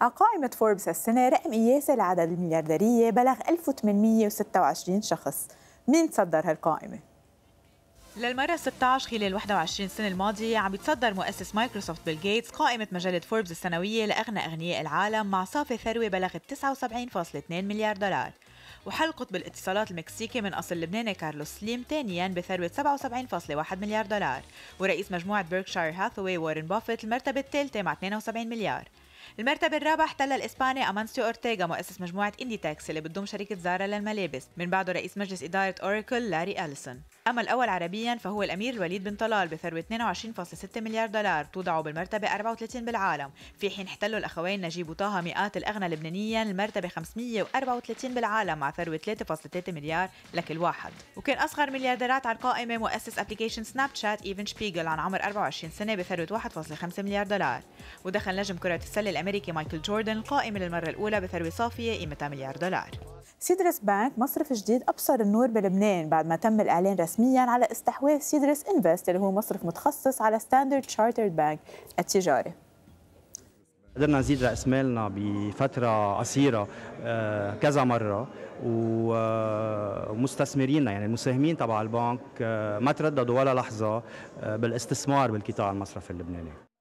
قائمة فوربس السنة رقم قياسي لعدد المليارديرية بلغ 1826 شخص مين تصدر هالقائمة؟ للمرة 16 خلال 21 سنة الماضية عم يتصدر مؤسس مايكروسوفت بيل جيتس قائمة مجلة فوربس السنوية لأغنى أغنياء العالم مع صافي ثروة بلغت 79.2 مليار دولار وحل قطب الاتصالات المكسيكي من أصل لبناني كارلوس سليم ثانيا بثروة 77.1 مليار دولار ورئيس مجموعة بيركشاير هاثوي وارن بافيت المرتبة الثالثة مع 72 مليار المرتبة الرابعة احتل الإسباني أمانسيو أورتيغا مؤسس مجموعة إندي تاكس اللي بتضم شركة زارا للملابس من بعده رئيس مجلس إدارة أوراكل لاري أليسون أما الأول عربيا فهو الأمير الوليد بن طلال بثروة 22.6 مليار دولار توضع بالمرتبة 34 بالعالم في حين احتلوا الأخوين نجيب وطه مئات الأغنى لبنانيا المرتبة 534 بالعالم مع ثروة 3.3 مليار لكل واحد وكان أصغر مليارديرات على القائمة مؤسس أبليكيشن سناب شات إيفن شبيغل عن عمر 24 سنة بثروة 1.5 مليار دولار ودخل نجم كرة السلة الأمريكي مايكل جوردن القائمة للمرة الأولى بثروة صافية قيمتها مليار دولار سيدرس بانك مصرف جديد أبصر النور بلبنان بعد ما تم الإعلان رسميا على استحواذ سيدرس إنفست اللي هو مصرف متخصص على ستاندرد شارترد بانك التجاري قدرنا نزيد راس مالنا بفتره قصيره آه، كذا مره ومستثمرينا آه، يعني المساهمين تبع البنك آه، ما ترددوا ولا لحظه بالاستثمار بالقطاع المصرفي اللبناني